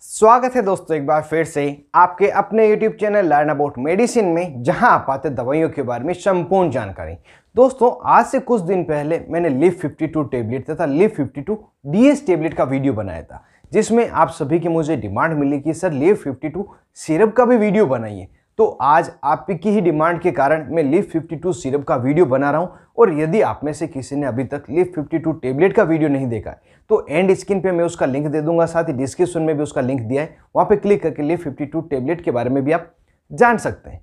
स्वागत है दोस्तों एक बार फिर से आपके अपने YouTube channel learn about medicine में जहां आप आते दवाइयों के बारे में संपूर्ण जानकारी दोस्तों आज से कुछ दिन पहले मैंने लिव 52 टेबलेट तथा लिव 52 टू टेबलेट का वीडियो बनाया था जिसमें आप सभी की मुझे डिमांड मिली कि सर लिव 52 सिरप का भी वीडियो बनाइए तो आज आपकी ही डिमांड के कारण मैं फिफ्टी 52 सिरप का वीडियो बना रहा हूं और यदि आप में से किसी ने अभी तक फिफ्टी 52 टेबलेट का वीडियो नहीं देखा है तो एंड स्क्रीन पे मैं उसका लिंक दे दूंगा साथ ही डिस्क्रिप्शन में भी उसका लिंक दिया है वहाँ पर क्लिक करके फिफ्टी 52 टेबलेट के बारे में भी आप जान सकते हैं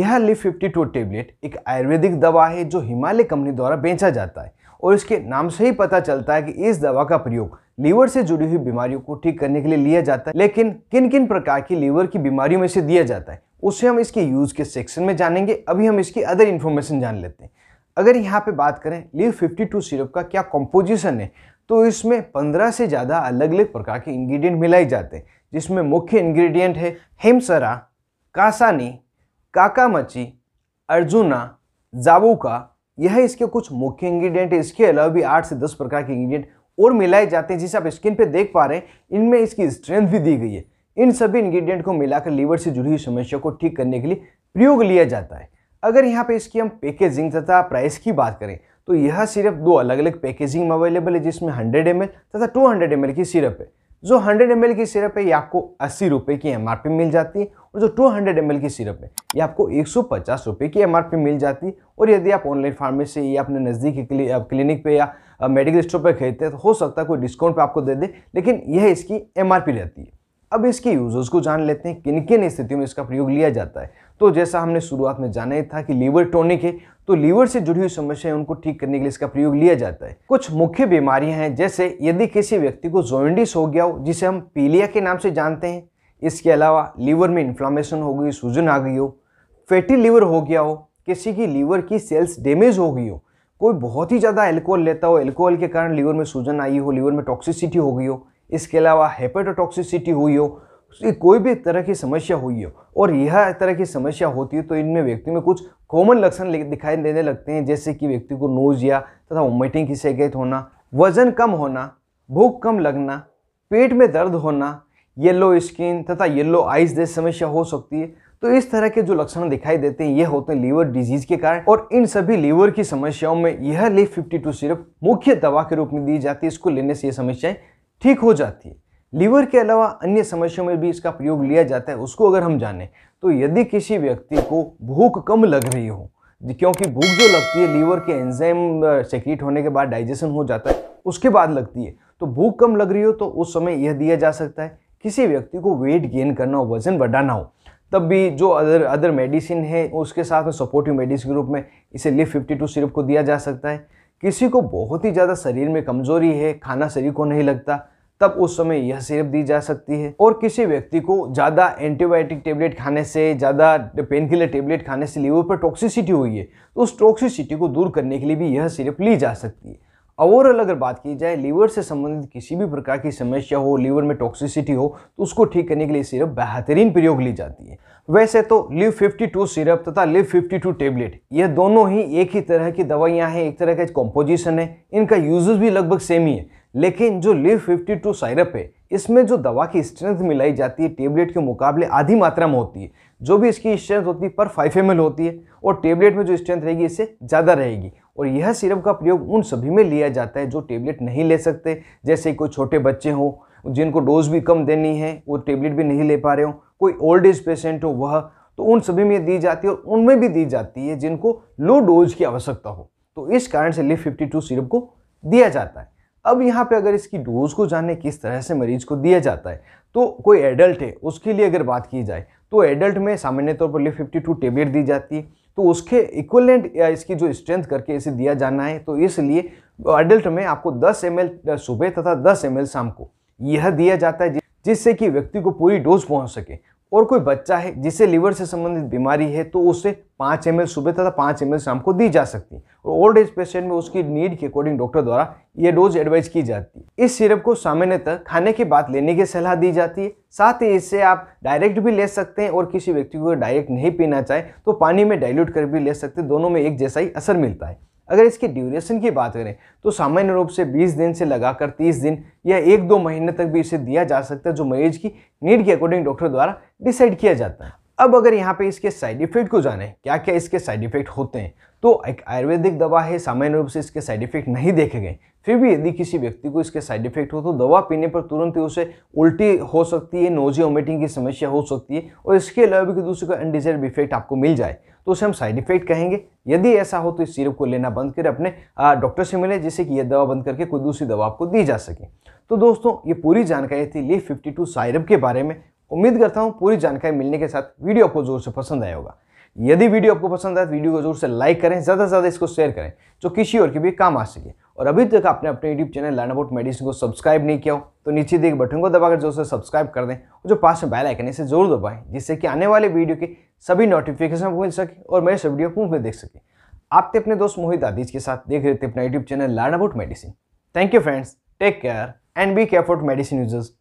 यह लिफ टू टेबलेट एक आयुर्वेदिक दवा है जो हिमालय कंपनी द्वारा बेचा जाता है और इसके नाम से ही पता चलता है कि इस दवा का प्रयोग लीवर से जुड़ी हुई बीमारियों को ठीक करने के लिए लिया जाता है लेकिन किन किन प्रकार की लीवर की बीमारियों में से दिया जाता है उसे हम इसके यूज़ के सेक्शन में जानेंगे अभी हम इसकी अदर इन्फॉर्मेशन जान लेते हैं अगर यहाँ पे बात करें लीव 52 सिरप का क्या कॉम्पोजिशन है तो इसमें 15 से ज़्यादा अलग अलग प्रकार के इंग्रेडिएंट मिलाए जाते हैं जिसमें मुख्य इंग्रेडिएंट है हेमसरा कासानी काकामची अर्जुना जाबूका यह इसके कुछ मुख्य इंग्रेडिएंट है इसके अलावा भी आठ से दस प्रकार के इंग्रीडियंट और मिलाए जाते हैं जिसे आप स्क्रीन पर देख पा रहे हैं इनमें इसकी स्ट्रेंथ भी दी गई है इन सभी इंग्रेडिएंट को मिलाकर लीवर से जुड़ी हुई समस्या को ठीक करने के लिए प्रयोग लिया जाता है अगर यहाँ पे इसकी हम पैकेजिंग तथा प्राइस की बात करें तो यह सिरप दो अलग अलग पैकेजिंग में अवेलेबल है जिसमें हंड्रेड एम तथा टू एम की सिरप है जो हंड्रेड एम की सिरप है ये आपको अस्सी रुपये की एम मिल जाती है और जो टू हंड्रेड की सिरप है ये आपको एक सौ की एम मिल जाती है और यदि आप ऑनलाइन फार्मेसी या अपने नज़दीकी क्लिनिक पे या मेडिकल स्टोर पर खरीदते हैं तो हो सकता है कोई डिस्काउंट पर आपको दे दे लेकिन यह इसकी एम रहती है अब इसके यूजर्स को जान लेते हैं किन किन स्थितियों में इसका प्रयोग लिया जाता है तो जैसा हमने शुरुआत में जाना ही था कि लीवर टोनिक है तो लीवर से जुड़ी हुई समस्याएं उनको ठीक करने के लिए इसका प्रयोग लिया जाता है कुछ मुख्य बीमारियां हैं जैसे यदि किसी व्यक्ति को जोइंडिस हो गया हो जिसे हम पीलिया के नाम से जानते हैं इसके अलावा लीवर में इन्फ्लामेशन हो गई सूजन आ गई हो फैटी लीवर हो गया हो किसी की लीवर की सेल्स डैमेज हो गई हो कोई बहुत ही ज़्यादा एल्कोहल लेता हो एल्कोहल के कारण लीवर में सूजन आई हो लीवर में टॉक्सिसिटी हो गई हो इसके अलावा हेपेटोटॉक्सिसिटी हुई हो कोई भी तरह की समस्या हुई हो और यह तरह की समस्या होती है तो इनमें व्यक्ति में कुछ कॉमन लक्षण दिखाई देने लगते हैं जैसे कि व्यक्ति को नोजिया तथा वोमिटिंग की शिकायत होना वजन कम होना भूख कम लगना पेट में दर्द होना येलो स्किन तथा येलो आइज जैसी समस्या हो सकती है तो इस तरह के जो लक्षण दिखाई देते हैं ये होते हैं लीवर डिजीज के कारण और इन सभी लीवर की समस्याओं में यह लीफ 52 सिर्फ मुख्य दवा के रूप में दी जाती है इसको लेने से ये समस्याएं ठीक हो जाती है लीवर के अलावा अन्य समस्याओं में भी इसका प्रयोग लिया जाता है उसको अगर हम जानें तो यदि किसी व्यक्ति को भूख कम लग रही हो क्योंकि भूख जो लगती है लीवर के एंजाइम सेक्रीट होने के बाद डाइजेशन हो जाता है उसके बाद लगती है तो भूख कम लग रही हो तो उस समय यह दिया जा सकता है किसी व्यक्ति को वेट गेन करना हो वजन बढ़ाना हो तब भी जो अदर अदर मेडिसिन है उसके साथ में सपोर्टिव मेडिसिन ग्रुप में इसे लिफ फिफ्टी टू सिरप को दिया जा सकता है किसी को बहुत ही ज़्यादा शरीर में कमजोरी है खाना शरीर को नहीं लगता तब उस समय यह सिरप दी जा सकती है और किसी व्यक्ति को ज़्यादा एंटीबायोटिक टेबलेट खाने से ज़्यादा पेन किलर टेबलेट खाने से लीवर पर टॉक्सिसिटी हुई है तो उस टॉक्सिसिटी को दूर करने के लिए भी यह सिरप ली जा सकती है ओवरऑल अगर बात की जाए लीवर से संबंधित किसी भी प्रकार की समस्या हो लीवर में टॉक्सिसिटी हो तो उसको ठीक करने के लिए सिरप बेहतरीन प्रयोग ली जाती है वैसे तो लिव 52 सिरप तथा लिव 52 टेबलेट यह दोनों ही एक ही तरह की दवाइयाँ हैं एक तरह का कॉम्पोजिशन है इनका यूजेस भी लगभग सेम ही है लेकिन जो लिव 52 टू साइरप है इसमें जो दवा की स्ट्रेंथ मिलाई जाती है टेबलेट के मुकाबले आधी मात्रा में होती है जो भी इसकी स्ट्रेंथ होती है पर फाइव एम होती है और टेबलेट में जो स्ट्रेंथ रहेगी इससे ज़्यादा रहेगी और यह सिरप का प्रयोग उन सभी में लिया जाता है जो टेबलेट नहीं ले सकते जैसे कोई छोटे बच्चे हों जिनको डोज भी कम देनी है वो टेबलेट भी नहीं ले पा रहे हो कोई ओल्ड एज पेशेंट हो वह तो उन सभी में दी जाती है और उनमें भी दी जाती है जिनको लो डोज की आवश्यकता हो तो इस कारण से लिफ फिफ्टी टू सिरप को दिया जाता है अब यहाँ पे अगर इसकी डोज़ को जाने किस तरह से मरीज को दिया जाता है तो कोई एडल्ट है उसके लिए अगर बात की जाए तो एडल्ट में सामान्य तौर पर लिफ फिफ्टी टू टेबलेट दी जाती है तो उसके इक्वलेंट या इसकी जो स्ट्रेंथ करके इसे दिया जाना है तो इसलिए एडल्ट में आपको 10 एम सुबह तथा 10 एम शाम को यह दिया जाता है जिससे कि व्यक्ति को पूरी डोज पहुँच सके और कोई बच्चा है जिसे लीवर से संबंधित बीमारी है तो उसे पाँच एम सुबह तथा पाँच एम शाम को दी जा सकती है और ओल्ड एज पेशेंट में उसकी नीड के अकॉर्डिंग डॉक्टर द्वारा ये डोज एडवाइज की जाती है इस सिरप को सामान्यतः खाने के बाद लेने की सलाह दी जाती है साथ ही इसे आप डायरेक्ट भी ले सकते हैं और किसी व्यक्ति को डायरेक्ट नहीं पीना चाहे तो पानी में डायल्यूट कर भी ले सकते दोनों में एक जैसा ही असर मिलता है अगर इसकी ड्यूरेशन की बात करें तो सामान्य रूप से 20 दिन से लगाकर 30 दिन या एक दो महीने तक भी इसे दिया जा सकता है जो मरीज की नीड के अकॉर्डिंग डॉक्टर द्वारा डिसाइड किया जाता है अब अगर यहाँ पे इसके साइड इफेक्ट को जाने क्या क्या इसके साइड इफेक्ट होते हैं तो एक आयुर्वेदिक दवा है सामान्य रूप से इसके साइड इफेक्ट नहीं देखे गए फिर भी यदि किसी व्यक्ति को इसके साइड इफेक्ट हो तो दवा पीने पर तुरंत ही उसे उल्टी हो सकती है नोजी वोमिटिंग की समस्या हो सकती है और इसके अलावा भी दूसरे का अनडिजर्व इफेक्ट आपको मिल जाए तो उसे हम साइड इफेक्ट कहेंगे यदि ऐसा हो तो इस सिरप को लेना बंद कर अपने डॉक्टर से मिले जिससे कि यह दवा बंद करके कोई दूसरी दवा आपको दी जा सके तो दोस्तों ये पूरी जानकारी थी लीफ फिफ्टी टू के बारे में उम्मीद करता हूँ पूरी जानकारी मिलने के साथ वीडियो आपको जोर से पसंद आया होगा यदि वीडियो आपको पसंद आए तो वीडियो को जोर से लाइक करें ज़्यादा से ज़्यादा इसको शेयर करें जो किसी और के भी काम आ सके और अभी तक आपने अपने YouTube channel learn about medicine को सब्सक्राइब नहीं किया हो तो नीचे दिए बटन को दबाकर जोर से सब्सक्राइब कर दें और जो पास में बैल आइकन इसे जरूर दबाएं जिससे कि आने वाले वीडियो के सभी नोटिफिकेशन मिल सके और मेरे सब वीडियो मुफ्त में देख सके आपके अपने दोस्त मोहित आदिज के साथ देख रहे थे अपना YouTube channel learn about medicine thank you friends take care and be care for medicine users